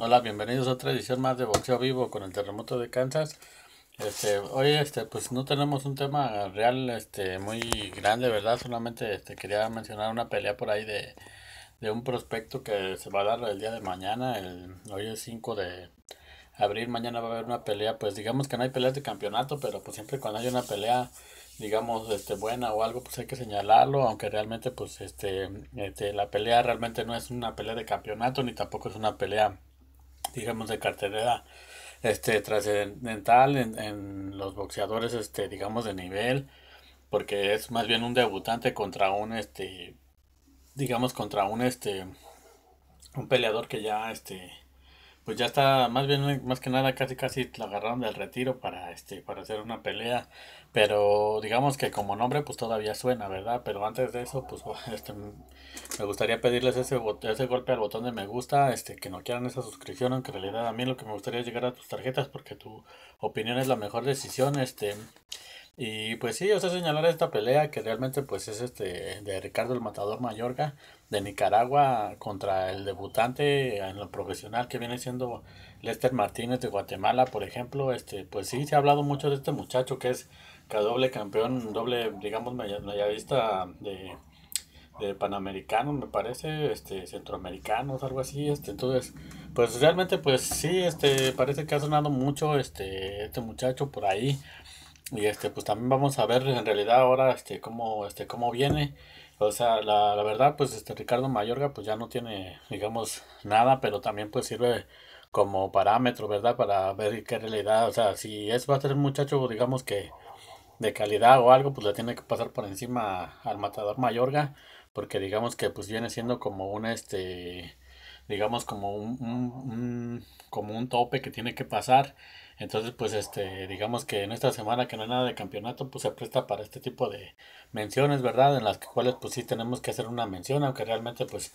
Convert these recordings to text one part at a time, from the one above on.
Hola, bienvenidos a otra edición más de Boxeo Vivo con el terremoto de Kansas. Este, hoy este pues no tenemos un tema real este muy grande, ¿verdad? Solamente este quería mencionar una pelea por ahí de, de un prospecto que se va a dar el día de mañana, el hoy es 5 de abril, mañana va a haber una pelea, pues digamos que no hay peleas de campeonato, pero pues siempre cuando hay una pelea digamos este buena o algo pues hay que señalarlo aunque realmente pues este, este la pelea realmente no es una pelea de campeonato ni tampoco es una pelea digamos, de cartera este, trascendental en, los boxeadores, este, digamos, de nivel, porque es más bien un debutante contra un, este, digamos, contra un, este, un peleador que ya, este, pues ya está, más bien, más que nada, casi casi la agarraron del retiro para, este, para hacer una pelea. Pero digamos que como nombre, pues todavía suena, ¿verdad? Pero antes de eso, pues este, me gustaría pedirles ese, ese golpe al botón de me gusta, este, que no quieran esa suscripción, aunque en realidad a mí lo que me gustaría es llegar a tus tarjetas porque tu opinión es la mejor decisión, este. Y pues sí, o sea, señalar esta pelea que realmente pues es este de Ricardo el Matador Mayorga de Nicaragua contra el debutante en lo profesional que viene siendo Lester Martínez de Guatemala, por ejemplo, este, pues sí se ha hablado mucho de este muchacho que es doble campeón, doble, digamos, medallista de, de panamericanos, me parece, este, centroamericanos, algo así, este, entonces, pues realmente, pues sí, este, parece que ha sonado mucho este, este muchacho por ahí. Y este, pues también vamos a ver en realidad ahora este cómo, este, cómo viene. O sea, la, verdad, pues este Ricardo Mayorga pues ya no tiene, digamos, nada, pero también pues sirve como parámetro, ¿verdad? Para ver qué realidad, o sea, si es va a ser un muchacho, digamos que de calidad o algo, pues la tiene que pasar por encima al matador Mayorga, porque digamos que pues viene siendo como un este, digamos como un como un tope que tiene que pasar entonces, pues, este, digamos que en esta semana que no hay nada de campeonato, pues se presta para este tipo de menciones, ¿verdad? En las cuales, pues, sí tenemos que hacer una mención, aunque realmente, pues,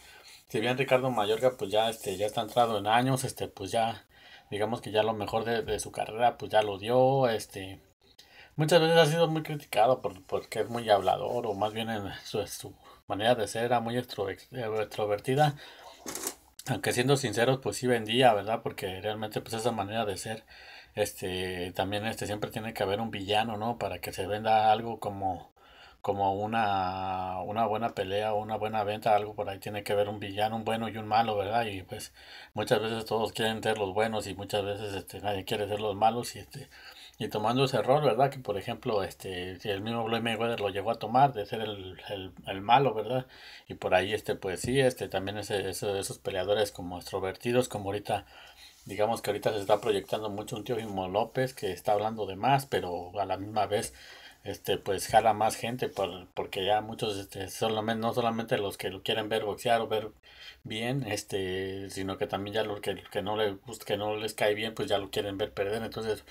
si bien Ricardo Mayorga, pues, ya, este, ya está entrado en años, este, pues, ya, digamos que ya lo mejor de, su carrera, pues, ya lo dio, este... Muchas veces ha sido muy criticado porque es muy hablador o más bien en su, manera de ser era muy extrovertida aunque siendo sinceros, pues sí vendía, ¿verdad? Porque realmente pues esa manera de ser este, también este, siempre tiene que haber un villano, ¿no? Para que se venda algo como, como una, una buena pelea o una buena venta, algo por ahí tiene que haber un villano, un bueno y un malo, ¿verdad? Y pues muchas veces todos quieren ser los buenos y muchas veces este, nadie quiere ser los malos y este y tomando ese error, ¿verdad? Que por ejemplo, este, si el mismo Floyd Mayweather lo llegó a tomar de ser el, el, el, malo, ¿verdad? Y por ahí, este, pues sí, este, también ese, esos peleadores como extrovertidos, como ahorita digamos que ahorita se está proyectando mucho un tío Jimo López que está hablando de más, pero a la misma vez este pues jala más gente porque ya muchos este, no solamente los que lo quieren ver boxear o ver bien este sino que también ya los que, que no les que no les cae bien pues ya lo quieren ver perder entonces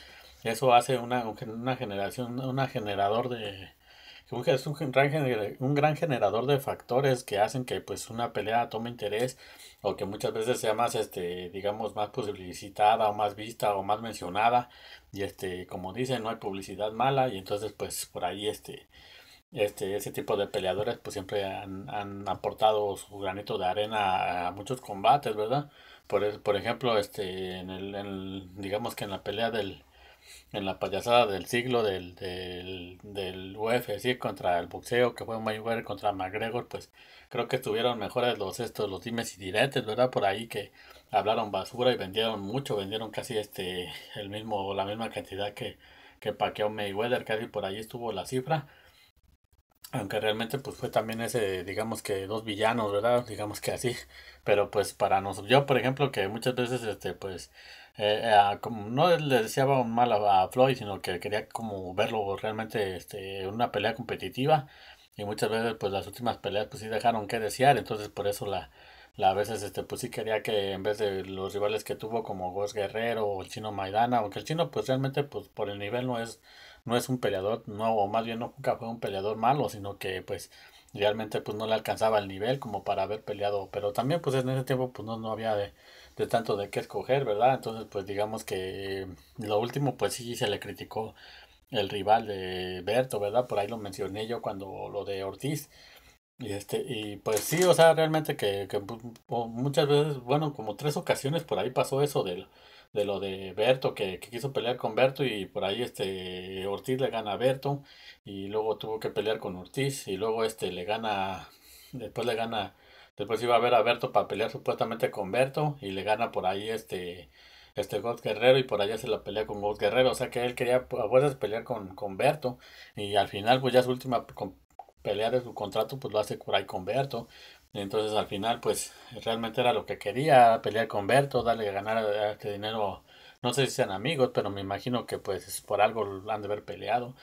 eso hace una, una generación un generador de, es un gran, un gran generador de factores que hacen que pues una pelea tome interés o que muchas veces sea más este digamos más publicitada o más vista o más mencionada y este como dicen no hay publicidad mala y entonces pues por ahí este este ese tipo de peleadores pues siempre han, aportado su granito de arena a muchos combates verdad por e, por ejemplo este en el digamos que en la pelea del en la payasada del siglo del, del, del UFC contra el boxeo, que fue Mayweather contra McGregor, pues creo que estuvieron mejores los estos, los dimes y diretes, ¿verdad? Por ahí que hablaron basura y vendieron mucho, vendieron casi este el mismo, la misma cantidad que, que paqueó Mayweather, casi por ahí estuvo la cifra. Aunque realmente pues fue también ese, digamos que dos villanos, ¿verdad? Digamos que así. Pero pues para nosotros, yo por ejemplo que muchas veces este pues eh, eh como no le deseaba mal a, Floyd, sino que quería como verlo realmente este, una pelea competitiva. Y muchas veces pues las últimas peleas pues sí dejaron que desear, entonces por eso la, la a veces este pues sí quería que en vez de los rivales que tuvo como Gus Guerrero o el chino Maidana, aunque el chino pues realmente pues por el nivel no es no es un peleador, no, o más bien nunca fue un peleador malo, sino que pues realmente pues no le alcanzaba el nivel como para haber peleado, pero también pues en ese tiempo pues no, no había de de tanto de qué escoger, ¿verdad? Entonces, pues digamos que eh, lo último, pues sí se le criticó el rival de Berto, ¿verdad? Por ahí lo mencioné yo cuando lo de Ortiz. Y, este, y pues sí, o sea, realmente que, pues, muchas veces, bueno, como tres ocasiones por ahí pasó eso de lo de Berto, que, quiso pelear con Berto y por ahí este Ortiz le gana a Berto y luego tuvo que pelear con Ortiz y luego este le gana, después le gana Después iba a ver a Berto para pelear supuestamente con Berto y le gana por ahí este este God Guerrero y por allá se la pelea con God Guerrero. O sea que él quería a fuerzas pelear con, Berto y al final pues ya su última pelea de su contrato pues lo hace por ahí con Berto. entonces al final pues realmente era lo que quería, pelear con Berto, darle a ganar eh, este dinero. No sé si sean amigos, pero me imagino que pues por algo han de haber peleado.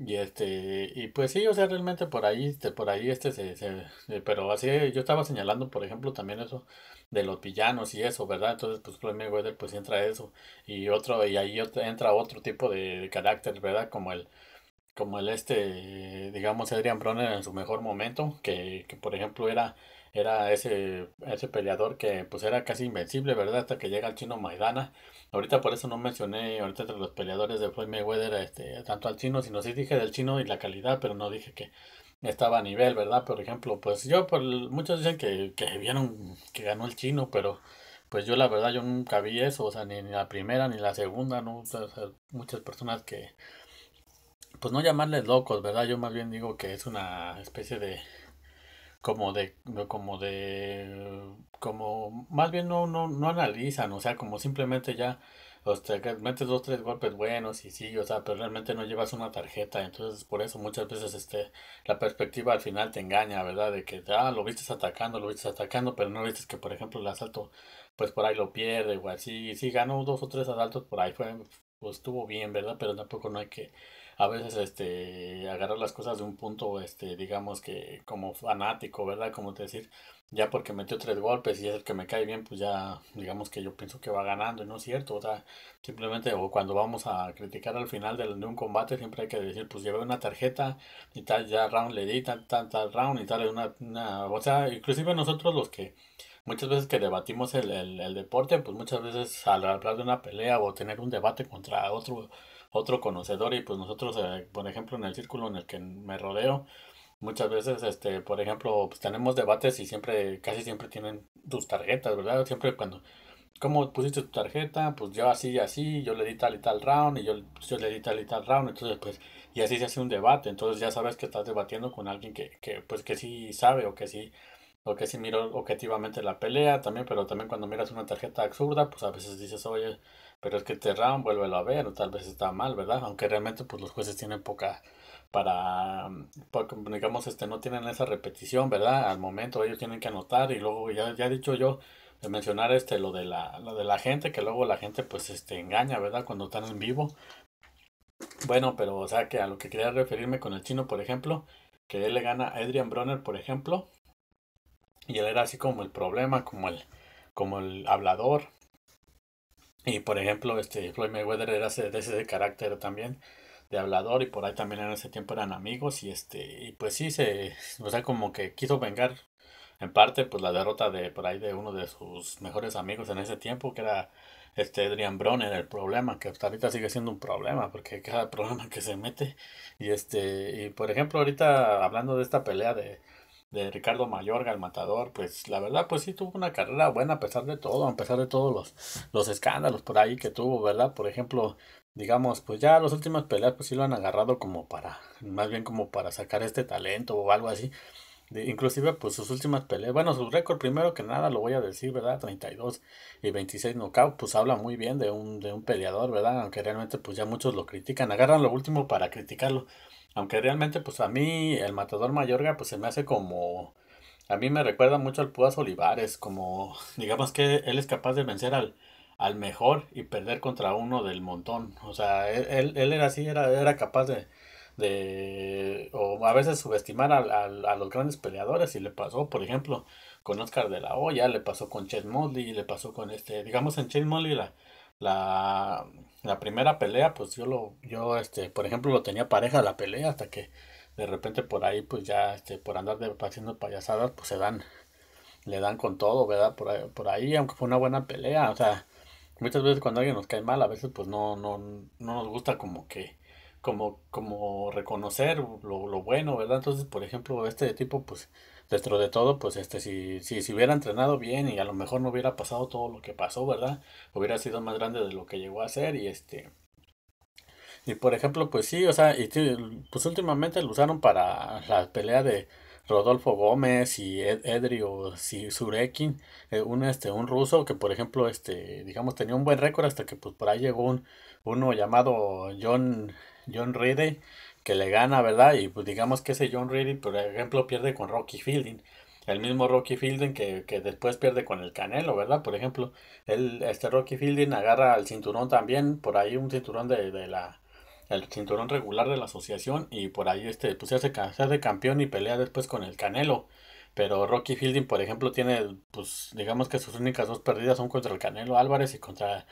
Y este, y pues sí, o sea, realmente por ahí, este, por ahí este se, se, eh, pero así eh, yo estaba señalando, por ejemplo, también eso de los villanos y eso, ¿verdad? Entonces, pues Floyd Mayweather pues entra eso y otro y ahí entra otro tipo de, carácter, ¿verdad? Como el como el este, digamos, Adrian Broner en su mejor momento, que, que por ejemplo era era ese, ese peleador que pues era casi invencible, ¿verdad? Hasta que llega el chino Maidana. Ahorita por eso no mencioné ahorita entre los peleadores de Floyd Mayweather este, tanto al chino, sino sí dije del chino y la calidad, pero no dije que estaba a nivel, ¿verdad? Por ejemplo, pues yo, por muchos dicen que, que vieron que ganó el chino, pero pues yo la verdad yo nunca vi eso, o sea, ni, ni la primera ni la segunda, ¿no? muchas personas que, pues no llamarles locos, ¿verdad? Yo más bien digo que es una especie de como de, como de, como más bien no, no, no analizan, o sea, como simplemente ya, o sea, metes dos, tres golpes buenos y sí, o sea, pero realmente no llevas una tarjeta, entonces por eso muchas veces este, la perspectiva al final te engaña, ¿verdad? De que, ah, lo viste atacando, lo viste atacando, pero no viste que, por ejemplo, el asalto, pues por ahí lo pierde o así, sí, ganó dos o tres asaltos por ahí, fue, pues estuvo bien, ¿verdad? Pero tampoco no hay que a veces este, agarrar las cosas de un punto, este, digamos que como fanático, ¿verdad? Como te decir, ya porque metió tres golpes y es el que me cae bien, pues ya digamos que yo pienso que va ganando y no es cierto, o sea, simplemente o cuando vamos a criticar al final de, de un combate siempre hay que decir, pues llevé una tarjeta y tal, ya round le di, tal, tal, tal round y tal, una, una, o sea, inclusive nosotros los que muchas veces que debatimos el, el deporte, pues muchas veces al hablar de una pelea o tener un debate contra otro otro conocedor y pues nosotros, eh, por ejemplo, en el círculo en el que me rodeo, muchas veces, este, por ejemplo, pues tenemos debates y siempre, casi siempre tienen tus tarjetas, ¿verdad? Siempre cuando, ¿cómo pusiste tu tarjeta? Pues yo así y así, yo le di tal y tal round y yo, le di tal y tal round, entonces pues, y así se hace un debate, entonces ya sabes que estás debatiendo con alguien que, que pues que sí sabe o que sí que sí miro objetivamente la pelea también, pero también cuando miras una tarjeta absurda, pues a veces dices, oye, pero es que te este round vuélvelo a ver, o tal vez está mal, ¿verdad? Aunque realmente pues los jueces tienen poca para, digamos, este, no tienen esa repetición, ¿verdad? Al momento ellos tienen que anotar y luego ya, ya he dicho yo de mencionar este lo de la lo de la gente que luego la gente pues este engaña verdad cuando están en vivo bueno pero o sea que a lo que quería referirme con el chino por ejemplo que él le gana a Adrian Bronner por ejemplo y él era así como el problema, como el, como el hablador. Y por ejemplo, este Floyd Mayweather era de ese carácter también de hablador y por ahí también en ese tiempo eran amigos y este y pues sí se o sea como que quiso vengar en parte pues la derrota de por ahí de uno de sus mejores amigos en ese tiempo que era este Adrian Broner el problema que hasta ahorita sigue siendo un problema porque cada problema que se mete y este y por ejemplo ahorita hablando de esta pelea de de Ricardo Mayorga, el matador, pues la verdad, pues sí tuvo una carrera buena a pesar de todo, a pesar de todos los, los escándalos por ahí que tuvo, ¿verdad? Por ejemplo, digamos, pues ya las últimas peleas, pues sí lo han agarrado como para, más bien como para sacar este talento o algo así. De, inclusive, pues sus últimas peleas, bueno, su récord primero que nada, lo voy a decir, ¿verdad? 32 y 26 knockout, pues habla muy bien de un, de un peleador, ¿verdad? Aunque realmente pues ya muchos lo critican, agarran lo último para criticarlo. Aunque realmente, pues a mí, el Matador Mayorga, pues se me hace como. A mí me recuerda mucho al Púas Olivares, como. Digamos que él es capaz de vencer al, al mejor y perder contra uno del montón. O sea, e, él, era así, era, era capaz de, O a veces subestimar a, a, los grandes peleadores, y le pasó, por ejemplo, con Oscar de la Hoya, le pasó con Chet Mosley, le pasó con este. Digamos, en Chet Mosley la la, la primera pelea, pues yo lo, yo este, por ejemplo, lo tenía pareja la pelea hasta que de repente por ahí, pues ya, este, por andar de, haciendo payasadas, pues se dan, le dan con todo, ¿verdad? Por ahí, por ahí, aunque fue una buena pelea, o sea, muchas veces cuando alguien nos cae mal, a veces pues no, no, no nos gusta como que, como, como reconocer lo, lo bueno, ¿verdad? Entonces, por ejemplo, este tipo, pues, dentro de todo, pues este, si, si, hubiera entrenado bien y a lo mejor no hubiera pasado todo lo que pasó, ¿verdad? Hubiera sido más grande de lo que llegó a ser y este... Y por ejemplo, pues sí, o sea, y, pues últimamente lo usaron para la pelea de Rodolfo Gómez y Edrio si, Surekin, eh, un, este, un ruso que por ejemplo, este, digamos, tenía un buen récord hasta que pues por ahí llegó un, uno llamado John, John que le gana, ¿verdad? Y pues digamos que ese John Reedy, por ejemplo, pierde con Rocky Fielding. El mismo Rocky Fielding que, después pierde con el Canelo, ¿verdad? Por ejemplo, él este Rocky Fielding agarra el cinturón también, por ahí un cinturón de, la, el cinturón regular de la asociación y por ahí este pues se hace, se campeón y pelea después con el Canelo. Pero Rocky Fielding, por ejemplo, tiene pues digamos que sus únicas dos pérdidas son contra el Canelo Álvarez y contra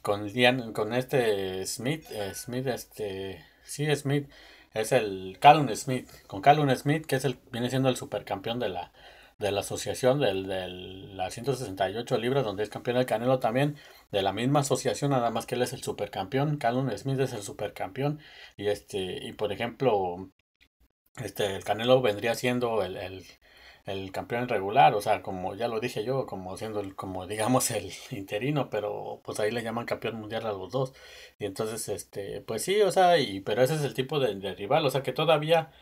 con, con este Smith, eh, Smith este sí Smith es el Callum Smith. Con Callum Smith, que es el, viene siendo el supercampeón de la, de la asociación, de las 168 libras, donde es campeón el Canelo también, de la misma asociación, nada más que él es el supercampeón. Callum Smith es el supercampeón. Y este, y por ejemplo, este, el Canelo vendría siendo el, el campeón regular, o sea, como ya lo dije yo, como siendo el, como digamos el interino, pero pues ahí le llaman campeón mundial a los dos. Y entonces, este, pues sí, o sea, y, pero ese es el tipo de, rival, o sea, que todavía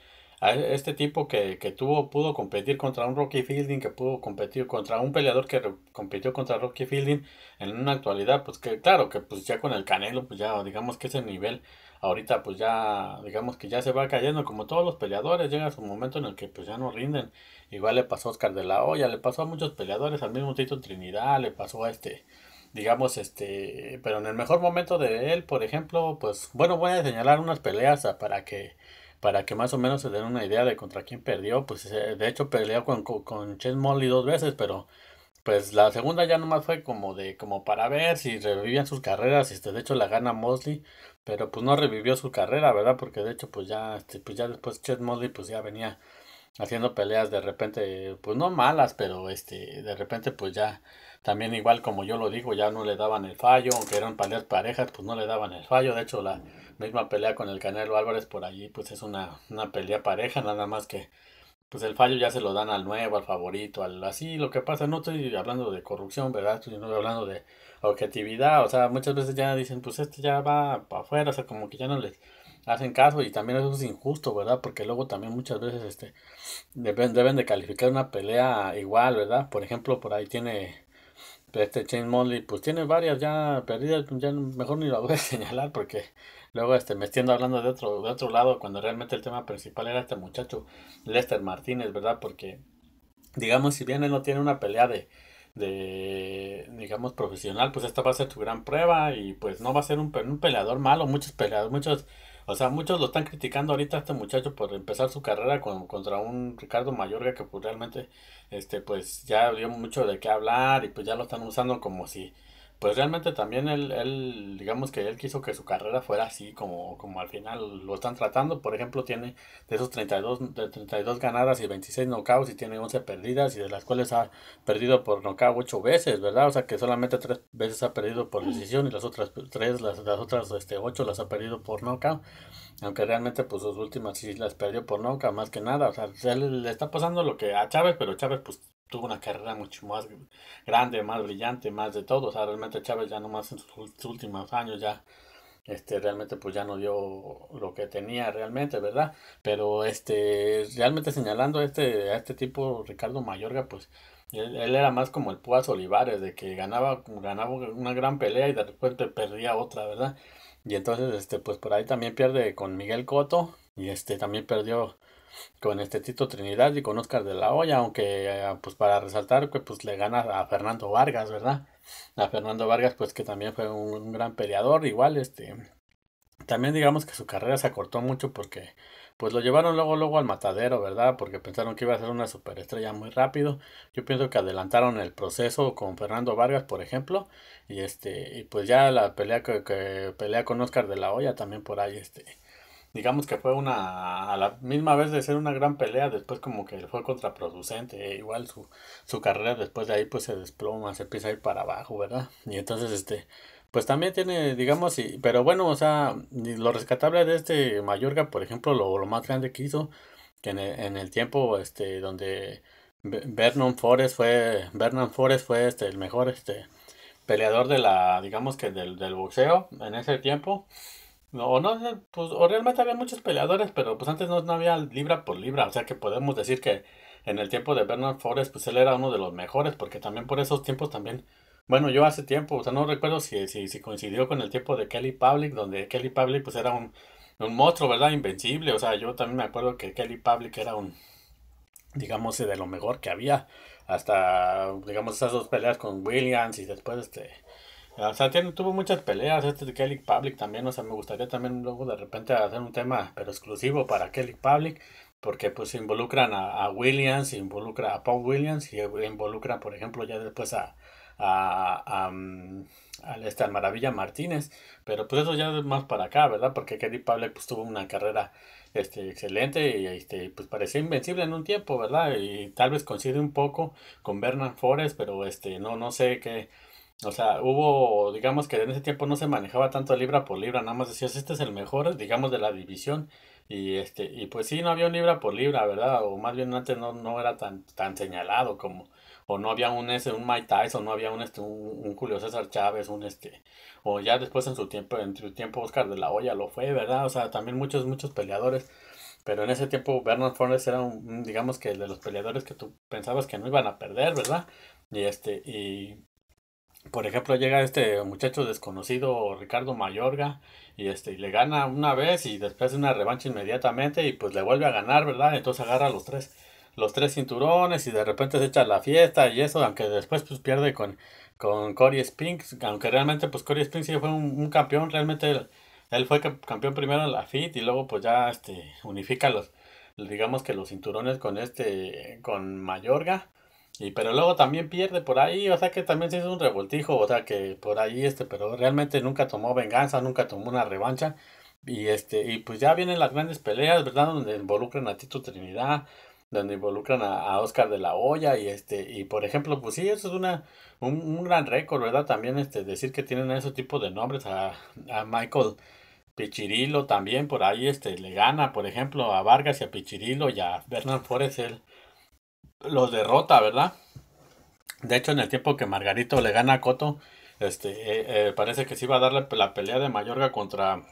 este tipo que, que, tuvo, pudo competir contra un Rocky Fielding, que pudo competir contra un peleador que compitió contra Rocky Fielding en una actualidad, pues que claro, que pues ya con el Canelo, pues ya digamos que ese nivel Ahorita pues ya, digamos que ya se va cayendo, como todos los peleadores, llega su momento en el que pues ya no rinden. Igual le pasó a Oscar de la Hoya, le pasó a muchos peleadores, al mismo Tito Trinidad, le pasó a este, digamos, este, pero en el mejor momento de él, por ejemplo, pues bueno, voy a señalar unas peleas para que para que más o menos se den una idea de contra quién perdió, pues eh, de hecho peleó con, con, Chen Molly dos veces, pero pues la segunda ya nomás fue como de como para ver si revivían sus carreras este de hecho la gana Mosley pero pues no revivió su carrera verdad porque de hecho pues ya este, pues ya después Chet Mosley pues ya venía haciendo peleas de repente pues no malas pero este de repente pues ya también igual como yo lo digo ya no le daban el fallo aunque eran peleas parejas pues no le daban el fallo de hecho la misma pelea con el Canelo Álvarez por allí pues es una una pelea pareja nada más que pues el fallo ya se lo dan al nuevo, al favorito, al así, lo que pasa, no estoy hablando de corrupción, ¿verdad? Estoy hablando de objetividad, o sea, muchas veces ya dicen, pues este ya va para afuera, o sea, como que ya no les hacen caso y también eso es injusto, ¿verdad? Porque luego también muchas veces este deben, deben de calificar una pelea igual, ¿verdad? Por ejemplo, por ahí tiene este Chain monley pues tiene varias ya perdidas, pues, ya mejor ni la voy a señalar porque Luego este, me extiendo hablando de otro, de otro lado, cuando realmente el tema principal era este muchacho, Lester Martínez, ¿verdad? Porque, digamos, si bien él no tiene una pelea de, de digamos, profesional, pues esta va a ser su gran prueba y pues no va a ser un, un peleador malo, muchos peleadores, muchos... O sea, muchos lo están criticando ahorita a este muchacho por empezar su carrera con, contra un Ricardo Mayorga que pues realmente este pues ya dio mucho de qué hablar y pues ya lo están usando como si pues realmente también él, digamos que él quiso que su carrera fuera así como, como al final lo están tratando. Por ejemplo, tiene de esos 32, de 32 ganadas y 26 knockouts y tiene 11 perdidas y de las cuales ha perdido por knockout 8 veces, ¿verdad? O sea que solamente 3 veces ha perdido por decisión y las otras tres las, las otras este, 8 las ha perdido por knockout. Aunque realmente pues sus últimas sí las perdió por knockout más que nada. O sea, le está pasando lo que a Chávez, pero Chávez pues tuvo una carrera mucho más grande, más brillante, más de todo. O sea, realmente Chávez ya nomás en sus últimos años ya este realmente pues ya no dio lo que tenía realmente, ¿verdad? Pero este realmente señalando a este a este tipo Ricardo Mayorga, pues él, era más como el Púas Olivares de que ganaba ganaba una gran pelea y de repente perdía otra, ¿verdad? Y entonces este pues por ahí también pierde con Miguel Coto y este también perdió con este Tito Trinidad y con Oscar de la Hoya, aunque ah, pues para resaltar que pues le gana a Fernando Vargas, ¿verdad? A Fernando Vargas pues que también fue un, gran peleador, igual este también digamos que su carrera se acortó mucho porque pues lo llevaron luego luego al matadero, ¿verdad? Porque pensaron que iba a ser una superestrella muy rápido. Yo pienso que adelantaron el proceso con Fernando Vargas, por ejemplo, y este y pues ya la pelea que, pelea con Oscar de la Hoya también por ahí este digamos que fue una, a la misma vez de ser una gran pelea, después como que fue contraproducente, eh, igual su, su carrera después de ahí pues se desploma, se empieza a ir para abajo, ¿verdad? Y entonces este, pues también tiene, digamos, y, pero bueno, o sea, lo rescatable de este Mayorga, por ejemplo, lo, lo más grande que hizo, que en e, el, tiempo este, donde Vernon Forrest fue, Vernon Forrest fue este, el mejor este, peleador de la, digamos que del, del boxeo en ese tiempo, no, no, pues o realmente había muchos peleadores, pero pues antes no, había libra por libra, o sea que podemos decir que en el tiempo de Bernard Forrest, pues él era uno de los mejores, porque también por esos tiempos también, bueno, yo hace tiempo, o sea, no recuerdo si, si, si coincidió con el tiempo de Kelly Public, donde Kelly Public pues era un, un monstruo, ¿verdad? Invencible, o sea, yo también me acuerdo que Kelly Public era un, digamos, de lo mejor que había, hasta, digamos, esas dos peleas con Williams y después este o sea, tuvo muchas peleas este de Kelly Public también. O sea, me gustaría también luego de repente hacer un tema, pero exclusivo para Kelly Public. Porque pues involucran a, Williams, involucra a Paul Williams y involucran, por ejemplo, ya después a, a, mm, esta Maravilla Martínez. Pero pues eso ya es más para acá, ¿verdad? Porque Kelly Public pues, tuvo una carrera este, excelente y este, pues parecía invencible en un tiempo, ¿verdad? Y tal vez coincide un poco con Bernard Forrest, pero este, no, no sé qué o sea, hubo, digamos que en ese tiempo no se manejaba tanto libra por libra, nada más decías, este es el mejor, digamos, de la división. Y este, y pues sí, no había un libra por libra, ¿verdad? O más bien antes no, no era tan, tan señalado como, o no había un ese, un Mike Tyson, no había un este, un, Julio César Chávez, un este, o ya después en su tiempo, en su tiempo Oscar de la Hoya lo fue, ¿verdad? O sea, también muchos, muchos peleadores. Pero en ese tiempo Bernard Forrest era un, digamos que de los peleadores que tú pensabas que no iban a perder, ¿verdad? Y este, y por ejemplo, llega este muchacho desconocido, Ricardo Mayorga, y este, y le gana una vez y después una revancha inmediatamente y pues le vuelve a ganar, ¿verdad? Entonces agarra los tres, los tres cinturones y de repente se echa la fiesta y eso, aunque después pues pierde con, con Corey Spinks, aunque realmente pues Cory Spinks sí fue un, campeón, realmente él, él, fue campeón primero en la FIT y luego pues ya este, unifica los, digamos que los cinturones con este, con Mayorga y pero luego también pierde por ahí, o sea que también se hizo un revoltijo, o sea que por ahí este, pero realmente nunca tomó venganza, nunca tomó una revancha. Y este, y pues ya vienen las grandes peleas, ¿verdad? Donde involucran a Tito Trinidad, donde involucran a, Oscar de la Hoya, y este, y por ejemplo, pues sí, eso es una, un, gran récord, ¿verdad? También este, decir que tienen ese tipo de nombres a, a Michael Pichirilo también, por ahí este, le gana, por ejemplo, a Vargas y a Pichirilo y a Bernard Forest, lo derrota, ¿verdad? De hecho, en el tiempo que Margarito le gana a Coto, este, eh, eh, parece que sí va a darle la, pelea de Mayorga contra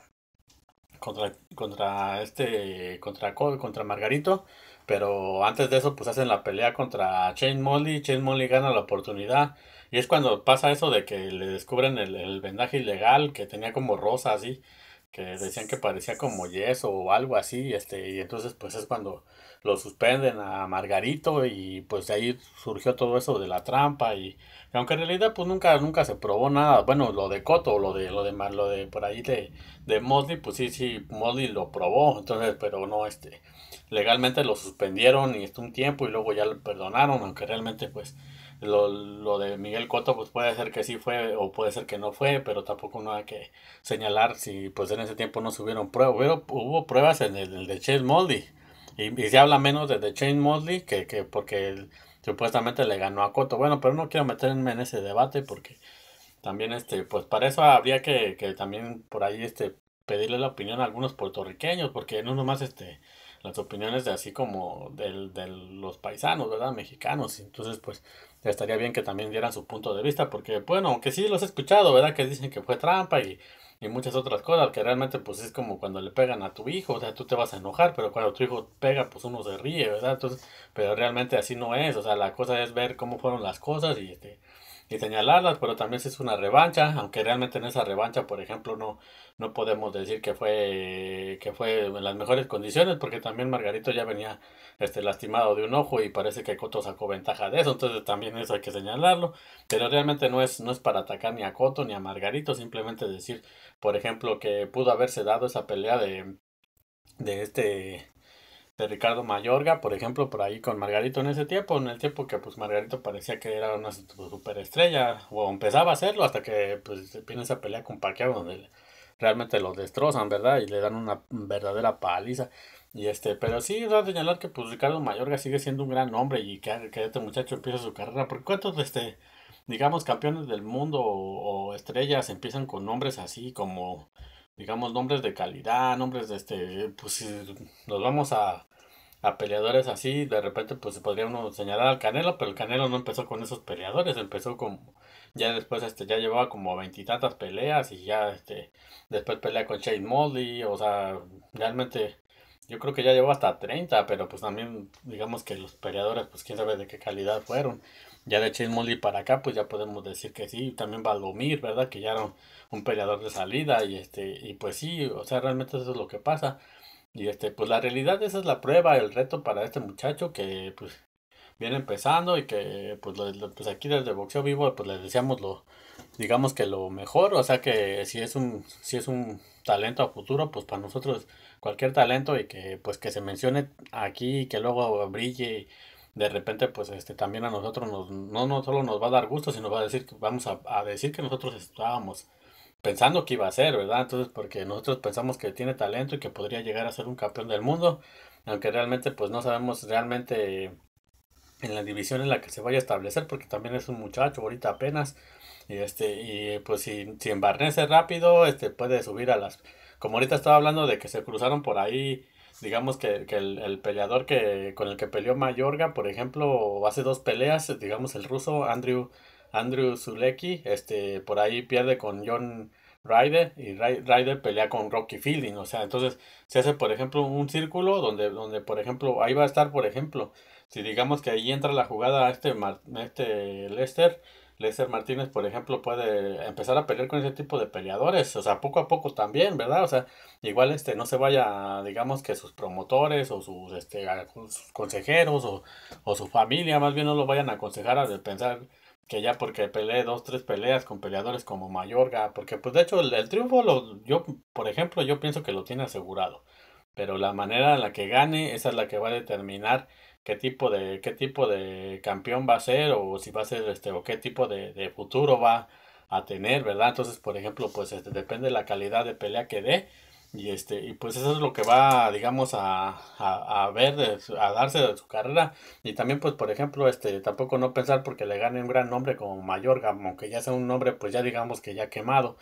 contra contra este contra contra Margarito, pero antes de eso pues hacen la pelea contra Chain Molly, Chain Molly gana la oportunidad y es cuando pasa eso de que le descubren el, vendaje ilegal que tenía como rosa así, que decían que parecía como yeso o algo así, este y entonces pues es cuando lo suspenden a Margarito y pues de ahí surgió todo eso de la trampa y aunque en realidad pues nunca nunca se probó nada, bueno, lo de Coto, lo de lo de lo de por ahí de de Mosley, pues sí sí Mosley lo probó, entonces pero no este legalmente lo suspendieron y estuvo un tiempo y luego ya lo perdonaron, aunque realmente pues lo, lo, de Miguel Coto pues puede ser que sí fue o puede ser que no fue, pero tampoco no hay que señalar si pues en ese tiempo no subieron hubieron pruebas. Hubo, hubo pruebas en el, de Chase Moldy, y, se habla menos de, Chain Mosley que, que porque supuestamente le ganó a Coto. Bueno, pero no quiero meterme en ese debate porque también, este, pues para eso habría que, que también por ahí, este, pedirle la opinión a algunos puertorriqueños porque no nomás, este, las opiniones de así como de los paisanos, ¿verdad? Mexicanos. Entonces, pues estaría bien que también dieran su punto de vista, porque, bueno, aunque sí los he escuchado, ¿verdad? Que dicen que fue trampa y y muchas otras cosas que realmente pues es como cuando le pegan a tu hijo, o sea, tú te vas a enojar, pero cuando tu hijo pega pues uno se ríe, ¿verdad? Entonces, pero realmente así no es, o sea, la cosa es ver cómo fueron las cosas y este y señalarlas, pero también si es una revancha, aunque realmente en esa revancha, por ejemplo, no, no podemos decir que fue, que fue en las mejores condiciones, porque también Margarito ya venía este, lastimado de un ojo y parece que Coto sacó ventaja de eso, entonces también eso hay que señalarlo, pero realmente no es, no es para atacar ni a Coto ni a Margarito, simplemente decir, por ejemplo, que pudo haberse dado esa pelea de, de este de Ricardo Mayorga, por ejemplo, por ahí con Margarito en ese tiempo, en el tiempo que pues Margarito parecía que era una superestrella, o empezaba a hacerlo, hasta que pues viene esa pelea con Pacquiao donde realmente lo destrozan, ¿verdad? Y le dan una verdadera paliza. Y este, pero sí, a señalar que pues Ricardo Mayorga sigue siendo un gran hombre y que, este muchacho empieza su carrera, porque cuántos este digamos campeones del mundo o estrellas empiezan con nombres así como digamos, nombres de calidad, nombres de este, pues si nos vamos a, a peleadores así, de repente pues se podría uno señalar al Canelo, pero el Canelo no empezó con esos peleadores, empezó con... ya después este, ya llevaba como veintitantas peleas y ya este, después pelea con Shane Mosley, o sea, realmente yo creo que ya llevó hasta 30, pero pues también digamos que los peleadores, pues quién sabe de qué calidad fueron. Ya de Shane Mosley para acá, pues ya podemos decir que sí. También Valdomir, ¿verdad? Que ya no, un peleador de salida y este y pues sí, o sea, realmente eso es lo que pasa. Y este pues la realidad esa es la prueba, el reto para este muchacho que pues viene empezando y que pues, pues aquí desde Boxeo Vivo pues le deseamos lo digamos que lo mejor, o sea que si es un si es un talento a futuro, pues para nosotros cualquier talento y que pues que se mencione aquí y que luego brille de repente pues este también a nosotros nos, no, no solo nos va a dar gusto sino va a decir que vamos a, decir que nosotros estábamos pensando que iba a ser, ¿verdad? Entonces, porque nosotros pensamos que tiene talento y que podría llegar a ser un campeón del mundo, aunque realmente pues no sabemos realmente en la división en la que se vaya a establecer, porque también es un muchacho ahorita apenas, y este, y pues si, si embarnece rápido, este puede subir a las, como ahorita estaba hablando de que se cruzaron por ahí, digamos que, que el, peleador que con el que peleó Mayorga, por ejemplo, hace dos peleas, digamos el ruso Andrew Andrew Zulecki, este, por ahí pierde con John Ryder y Ryder pelea con Rocky Fielding, o sea, entonces se hace por ejemplo un círculo donde, donde por ejemplo, ahí va a estar por ejemplo, si digamos que ahí entra la jugada este, este Lester, Lester Martínez por ejemplo puede empezar a pelear con ese tipo de peleadores, o sea, poco a poco también, ¿verdad? O sea, igual este no se vaya, digamos que sus promotores o sus, este, consejeros o, o su familia más bien no lo vayan a aconsejar a pensar que ya porque peleé dos, tres peleas con peleadores como Mayorga, porque pues de hecho el, triunfo, lo, yo por ejemplo, yo pienso que lo tiene asegurado, pero la manera en la que gane, esa es la que va a determinar qué tipo de, qué tipo de campeón va a ser o si va a ser este, o qué tipo de, de futuro va a tener, ¿verdad? Entonces, por ejemplo, pues este, depende de la calidad de pelea que dé, y este, y pues eso es lo que va, digamos, a, ver, a darse de su carrera. Y también, pues, por ejemplo, este, tampoco no pensar porque le gane un gran nombre como Mayorga, aunque ya sea un nombre, pues ya digamos que ya quemado,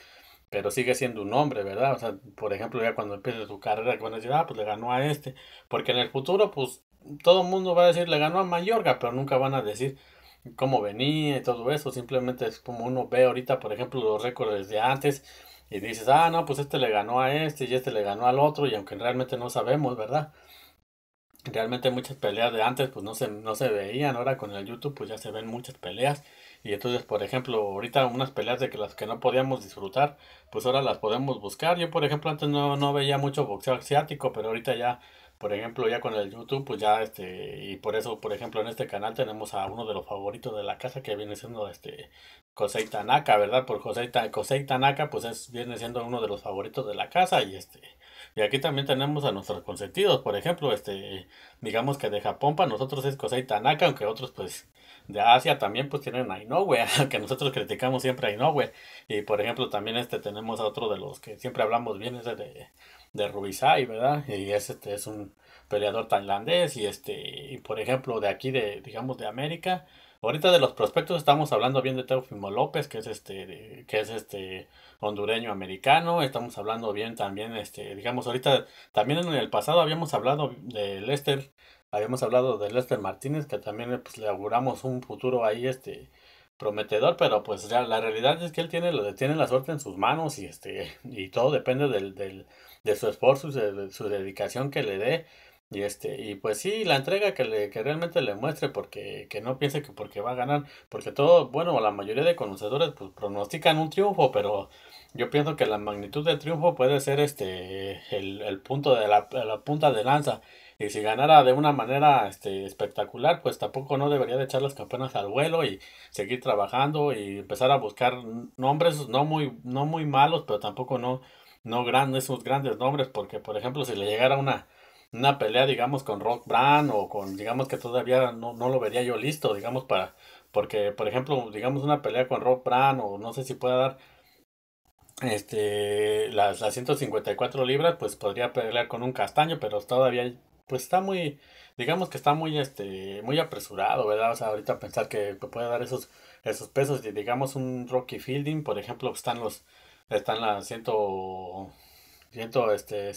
pero sigue siendo un nombre, ¿verdad? O sea, por ejemplo, ya cuando empiece su carrera, que van a decir, ah, pues le ganó a este. Porque en el futuro, pues, todo el mundo va a decir, le ganó a Mayorga, pero nunca van a decir cómo venía y todo eso. Simplemente es como uno ve ahorita, por ejemplo, los récords de antes y dices, ah, no, pues este le ganó a este y este le ganó al otro, y aunque realmente no sabemos, ¿verdad? Realmente muchas peleas de antes pues no se, no se veían, ahora con el YouTube pues ya se ven muchas peleas y entonces por ejemplo ahorita unas peleas de que las que no podíamos disfrutar pues ahora las podemos buscar. Yo por ejemplo antes no, no veía mucho boxeo asiático pero ahorita ya por ejemplo, ya con el YouTube, pues ya, este, y por eso, por ejemplo, en este canal tenemos a uno de los favoritos de la casa que viene siendo, este, Kosei Tanaka, ¿verdad? Por José, Tanaka, pues viene siendo uno de los favoritos de la casa y, este, y aquí también tenemos a nuestros consentidos, por ejemplo, este, digamos que de Japón para nosotros es Kosei Tanaka, aunque otros pues de Asia también pues tienen a Inoue, que nosotros criticamos siempre a Inoue. Y por ejemplo también este tenemos a otro de los que siempre hablamos bien, ese de de Rubisai, ¿verdad? Y este, es un peleador tailandés y este, y por ejemplo, de aquí de, digamos, de América. Ahorita de los prospectos estamos hablando bien de Teofimo López, que es este, que es este hondureño americano, estamos hablando bien también, este, digamos, ahorita también en el pasado habíamos hablado de Lester, habíamos hablado de Lester Martínez, que también eh, pues, le auguramos un futuro ahí, este, prometedor, pero pues ya la realidad es que él tiene, tiene la suerte en sus manos y este, y todo depende del, del de su esfuerzo, de su dedicación que le dé. Y este, y pues sí, la entrega que le, que realmente le muestre, porque, no piense que porque va a ganar, porque todo, bueno, la mayoría de conocedores pues pronostican un triunfo, pero yo pienso que la magnitud del triunfo puede ser este el, punto de la, la, punta de lanza. Y si ganara de una manera este, espectacular, pues tampoco no debería de echar las campanas al vuelo y seguir trabajando y empezar a buscar nombres no muy, no muy malos, pero tampoco no no grandes, esos grandes nombres, porque por ejemplo si le llegara una, una pelea, digamos, con Rock Brand o con, digamos que todavía no, no lo vería yo listo, digamos, para, porque por ejemplo, digamos una pelea con Rock Brand o no sé si pueda dar este las, 154 libras, pues podría pelear con un castaño, pero todavía pues está muy, digamos que está muy, este, muy apresurado, ¿verdad? ahorita pensar que puede dar esos, esos pesos, digamos un Rocky Fielding, por ejemplo, están los están las 100, 168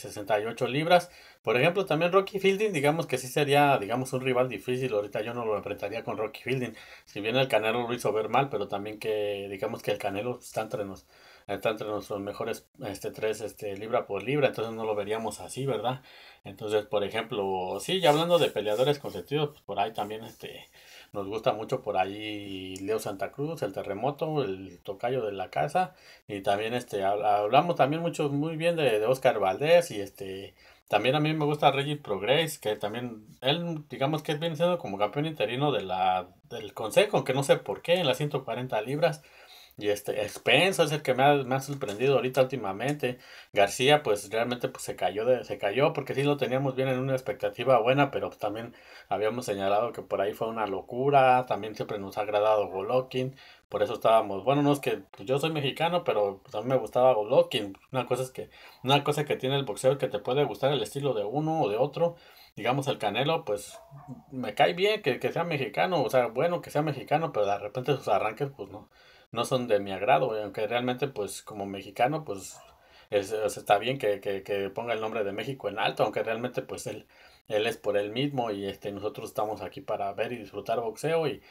este, libras. Por ejemplo, también Rocky Fielding, digamos que sí sería, digamos, un rival difícil. Ahorita yo no lo enfrentaría con Rocky Fielding. Si bien el Canelo lo hizo ver mal, pero también que, digamos que el Canelo está entre, nos, está entre nuestros mejores este, tres este, libra por libra, entonces no lo veríamos así, ¿verdad? Entonces, por ejemplo, sí, ya hablando de peleadores consentidos, pues por ahí también este nos gusta mucho por ahí Leo Santa Cruz, El Terremoto, El Tocayo de la Casa. Y también este, hablamos también mucho, muy bien de, Oscar Valdés y este... También a mí me gusta Reggie Progress, que también él, digamos que viene siendo como campeón interino de la, del consejo, aunque no sé por qué, en las 140 libras. Y este, Expenso es el que me ha, sorprendido ahorita últimamente. García, pues realmente pues, se cayó de, se cayó porque sí lo teníamos bien en una expectativa buena, pero también habíamos señalado que por ahí fue una locura. También siempre nos ha agradado Golokin. Por eso estábamos, bueno, no es que yo soy mexicano, pero también pues, me gustaba Golokin. Una cosa es que, una cosa que tiene el boxeo que te puede gustar el estilo de uno o de otro digamos, el Canelo, pues me cae bien que, que, sea mexicano, o sea, bueno que sea mexicano, pero de repente sus arranques, pues no, no son de mi agrado, eh, aunque realmente pues como mexicano pues está bien que, ponga el nombre de México en alto, aunque realmente pues él, él es por él mismo y este, nosotros estamos aquí para ver y disfrutar boxeo y,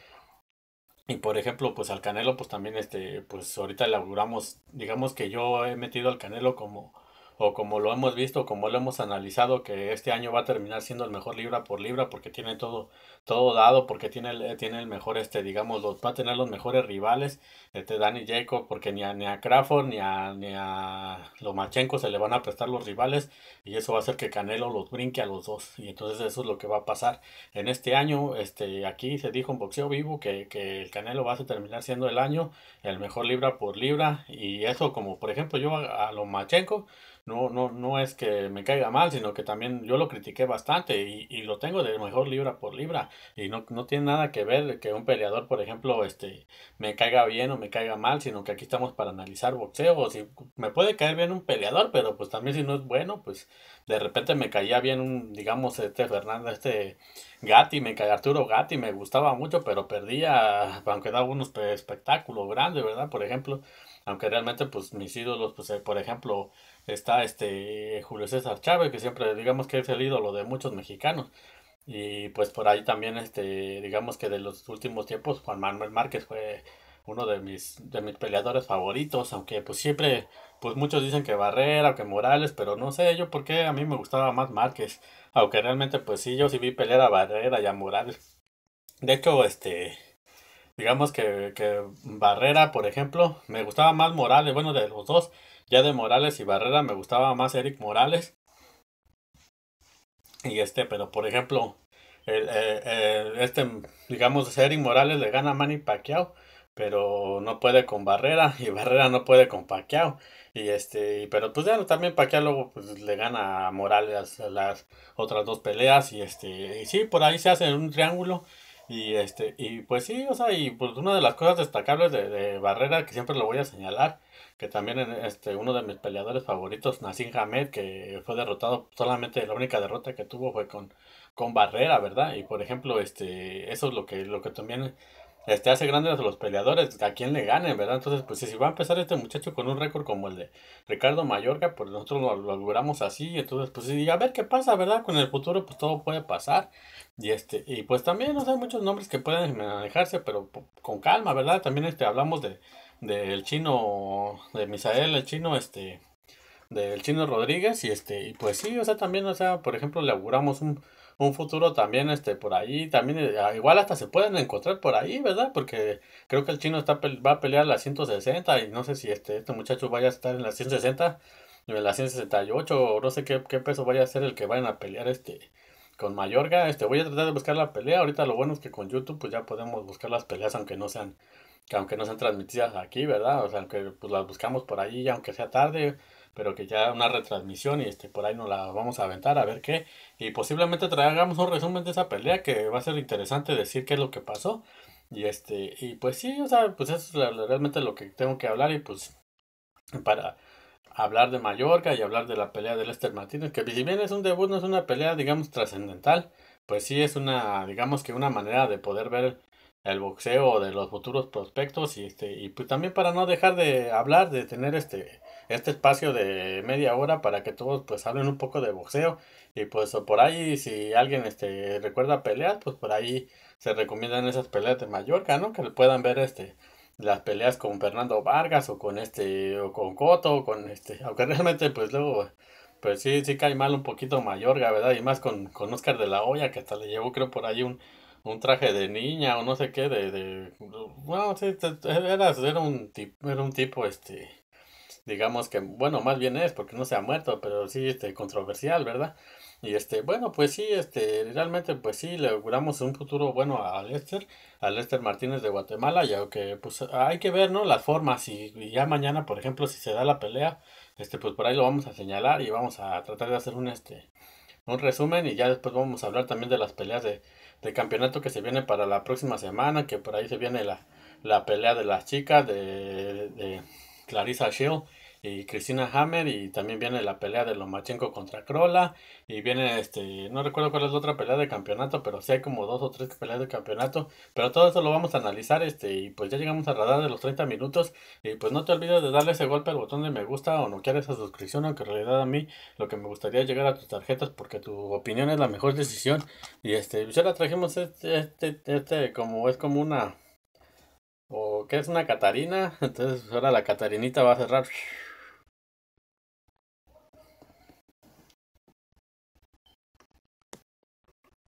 y por ejemplo pues al Canelo pues también este pues ahorita laburamos, digamos que yo he metido al Canelo como o como lo hemos visto, como lo hemos analizado, que este año va a terminar siendo el mejor libra por libra porque tiene todo, todo dado, porque tiene eh, tiene el mejor, este, digamos, los, va a tener los mejores rivales, este Danny Jacob, porque ni a, ni ni a, ni a Lomachenko se le van a prestar los rivales y eso va a hacer que Canelo los brinque a los dos y entonces eso es lo que va a pasar en este año, este, aquí se dijo en Boxeo Vivo que, el Canelo va a terminar siendo el año el mejor libra por libra y eso como por ejemplo yo a, a Lomachenko no, no, no es que me caiga mal, sino que también yo lo critiqué bastante y, y lo tengo de mejor libra por libra. Y no, no, tiene nada que ver que un peleador, por ejemplo, este, me caiga bien o me caiga mal, sino que aquí estamos para analizar boxeo. O si me puede caer bien un peleador, pero pues también si no es bueno, pues de repente me caía bien un, digamos, este Fernanda, este Gatti, me caía Arturo Gatti, me gustaba mucho, pero perdía, aunque daba unos espectáculos grandes, ¿verdad? Por ejemplo, aunque realmente pues mis ídolos, pues eh, por ejemplo, Está este Julio César Chávez, que siempre digamos que es el ídolo de muchos mexicanos. Y pues por ahí también, este, digamos que de los últimos tiempos, Juan Manuel Márquez fue uno de mis, de mis peleadores favoritos, aunque pues siempre, pues muchos dicen que Barrera, que Morales, pero no sé yo por qué a mí me gustaba más Márquez, aunque realmente pues sí, yo sí vi pelear a Barrera y a Morales. De hecho, este, digamos que Barrera, por ejemplo, me gustaba más Morales, bueno, de los dos, ya de Morales y Barrera me gustaba más Eric Morales. Y este, pero por ejemplo, eh, eh, este, digamos, Eric Morales le gana a Manny Pacquiao, pero no puede con Barrera y Barrera no puede con Pacquiao. Y este, pero pues ya también Pacquiao luego pues, le gana a Morales las, otras dos peleas y este, y sí, por ahí se hace un triángulo. Y este, y pues sí, o sea, y pues una de las cosas destacables de Barrera que siempre lo voy a señalar que también este, uno de mis peleadores favoritos, Nassim Hamed, que fue derrotado, solamente la única derrota que tuvo fue con, con Barrera, ¿verdad? Y por ejemplo, este, eso es lo que, lo que también este, hace grandes a los peleadores, a quien le ganen, ¿verdad? Entonces, pues si va a empezar este muchacho con un récord como el de Ricardo Mayorga, pues nosotros lo, lo así, entonces, pues y a ver qué pasa, ¿verdad? Con el futuro, pues todo puede pasar. Y este, y pues también, no muchos nombres que pueden manejarse, pero con calma, ¿verdad? También este, hablamos de del chino, de Misael, el chino, este, del chino Rodríguez y este, y pues sí, o sea, también, o sea, por ejemplo, le auguramos un, futuro también este por ahí también eh, ah, igual hasta se pueden encontrar por ahí verdad porque creo que el chino está va a pelear las 160 y no sé si este este muchacho vaya a estar en las 160 en las 168 o no sé qué, qué peso vaya a ser el que vayan a pelear este con Mayorga este voy a tratar de buscar la pelea ahorita lo bueno es que con YouTube pues ya podemos buscar las peleas aunque no sean que aunque no sean transmitidas aquí, ¿verdad? O sea, aunque pues, las buscamos por allí, aunque sea tarde, pero que ya una retransmisión y este por ahí nos la vamos a aventar a ver qué. Y posiblemente traigamos un resumen de esa pelea que va a ser interesante decir qué es lo que pasó. Y este, y pues sí, o sea, pues eso es realmente lo que tengo que hablar y pues para hablar de Mallorca y hablar de la pelea de Lester Martínez, que si bien es un debut, no es una pelea, digamos, trascendental, pues sí es una, digamos que una manera de poder ver el boxeo de los futuros prospectos y este y pues también para no dejar de hablar de tener este este espacio de media hora para que todos pues hablen un poco de boxeo y pues por ahí si alguien este recuerda peleas pues por ahí se recomiendan esas peleas de Mallorca no que puedan ver este las peleas con Fernando Vargas o con este o con Coto con este aunque realmente pues luego pues sí sí cae mal un poquito Mallorca verdad y más con con Oscar de la Hoya que hasta le llevó creo por ahí un un traje de niña o no sé qué, de... de bueno, sí, era, era, un tipo, era un tipo, este, digamos que, bueno, más bien es, porque no se ha muerto, pero sí, este, controversial, ¿verdad? Y este, bueno, pues sí, este, realmente, pues sí, le auguramos un futuro bueno a Lester, a Lester Martínez de Guatemala, ya que pues hay que ver, ¿no? Las formas, y, y, ya mañana, por ejemplo, si se da la pelea, este, pues por ahí lo vamos a señalar y vamos a tratar de hacer un, este, un resumen y ya después vamos a hablar también de las peleas de, campeonato que se viene para la próxima semana, que por ahí se viene la, pelea de las chicas de, de Clarissa Shield y Cristina Hammer y también viene la pelea de Lomachenko contra Krola y viene este, no recuerdo cuál es la otra pelea de campeonato, pero sí hay como dos o tres peleas de campeonato, pero todo eso lo vamos a analizar este y pues ya llegamos a radar de los 30 minutos y pues no te olvides de darle ese golpe al botón de me gusta o no quieres esa suscripción, aunque en realidad a mí lo que me gustaría es llegar a tus tarjetas porque tu opinión es la mejor decisión y este ya la trajimos este este, este como es como una o que es una Catarina, entonces ahora la Catarinita va a cerrar